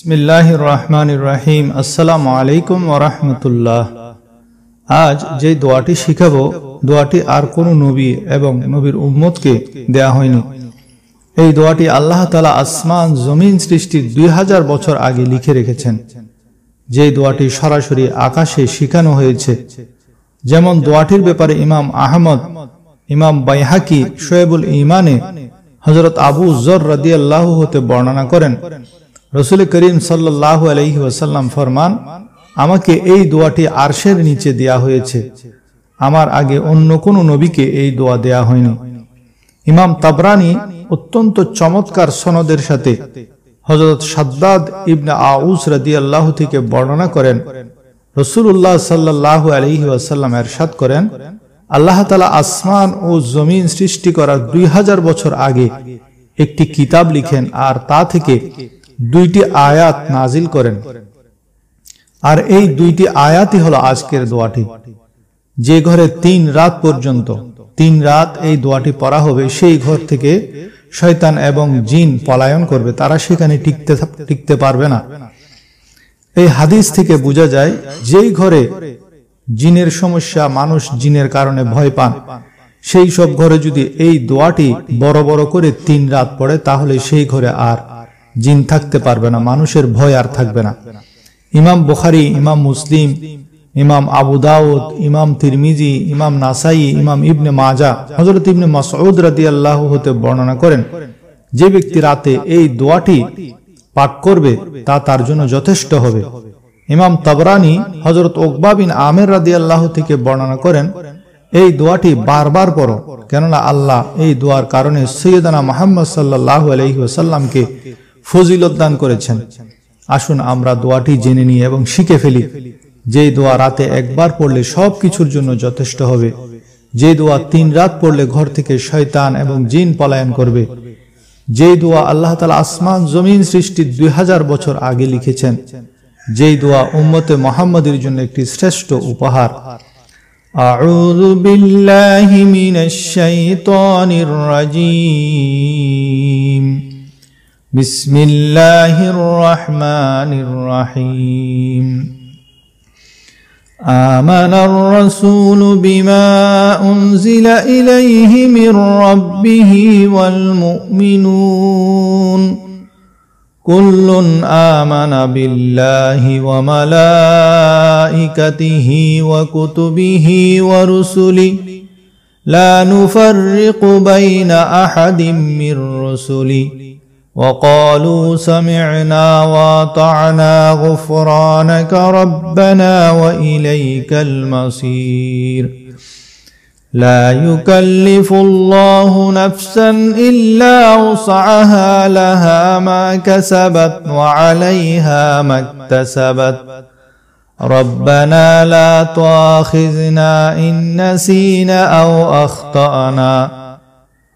বিসমিল্লাহ রহমান রাহিম আসসালামু আলাইকুম ওরহমতুল্লাহ আজ যে দোয়াটি শিখাব দোয়াটি আর কোনো নবী এবং নবীর উম্মতকে দেয়া হয়নি এই দোয়াটি আল্লাহ তালা আসমান জমিন সৃষ্টির দুই হাজার বছর আগে লিখে রেখেছেন যে দোয়াটি সরাসরি আকাশে শিখানো হয়েছে যেমন দোয়াটির ব্যাপারে ইমাম আহমদ ইমাম বাইহাকি শোয়েবুল ইমানে হজরত আবু জর রাদিয়াল্লাহ হতে বর্ণনা করেন রসুল করিম সাল্লাহ আলহি ওসাল্লাম ফরমান আমাকে এই দোয়াটি আরশের নিচে দেয়া হয়েছে আমার আগে অন্য কোনো নবীকে এই দোয়া দেয়া হয়নি ইমাম তাবরানি অত্যন্ত চমৎকার সনদের সাথে হজরত সাদ্দাদ ইবনা আউস রাদি আল্লাহ থেকে বর্ণনা করেন রসুল্লাহ সাল্লাহ আলহি আসাল্লাম এরশাদ করেন আল্লাহ তালা আসমান ও জমিন সৃষ্টি করার দুই হাজার বছর আগে একটি কিতাব লিখেন আর তা থেকে দুইটি আয়াত নাজিল করেন আর এই দুইটি আয়াতই হলো আজকের দোয়াটি যে ঘরে তিন রাত পর্যন্ত তিন রাত এই দোয়াটি পড়া হবে সেই ঘর থেকে শয়তান এবং জিন পলায়ন করবে তারা সেখানে টিকতে টিকতে পারবে না এই হাদিস থেকে বোঝা যায় যেই ঘরে জিনের সমস্যা মানুষ জিনের কারণে ভয় পান সেই সব ঘরে যদি এই দোয়াটি বড় বড় করে তিন রাত পড়ে তাহলে সেই ঘরে আর জিন থাকতে পারবে না মানুষের ভয় আর থাকবে না ইমাম বুখারি ইমাম মুসলিম ইমাম আবু দাউদ ইমাম তিরমিজি ইমাম নাসাই ইমাম ইবনে মাজা হজরত ইবনে মাসউদ রাদি আল্লাহ হতে বর্ণনা করেন যে ব্যক্তি রাতে এই দোয়াটি পাক করবে তা তার জন্য যথেষ্ট হবে ইমাম তবরানি হজরত ওকবা বিন আমের রাদি আল্লাহ থেকে বর্ণনা করেন এই দোয়াটি বারবার পড়ো কেননা আল্লাহ এই দোয়ার কারণে সৈয়দানা মোহাম্মদ সাল্লাহ আলহি ফজিলত দান করেছেন আসুন আমরা দোয়াটি জেনে নিই এবং শিখে ফেলি যে দোয়া রাতে একবার পড়লে সব কিছুর জন্য যথেষ্ট হবে যে দোয়া তিন রাত পড়লে ঘর থেকে শয়তান এবং জিন পলায়ন করবে যে দোয়া আল্লাহ তালা আসমান জমিন সৃষ্টির দুই হাজার বছর আগে লিখেছেন যে দোয়া উম্মতে মোহাম্মদের জন্য একটি শ্রেষ্ঠ উপহার أعوذ بالله من الشيطان الرجيم بسم الله الرحمن الرحيم آمن الرسول بما أنزل إليه من ربه والمؤمنون كل آمن بالله وملائكته وكتبه ورسله لا نفرق بين أحد من رسله وقالوا سمعنا واطعنا غفرانك ربنا واليك المصير لا يكلف الله نفسا الا وسعها لها ما كسبت وعليها ما اكتسبت ربنا لا تؤاخذنا ان نسينا او اخطانا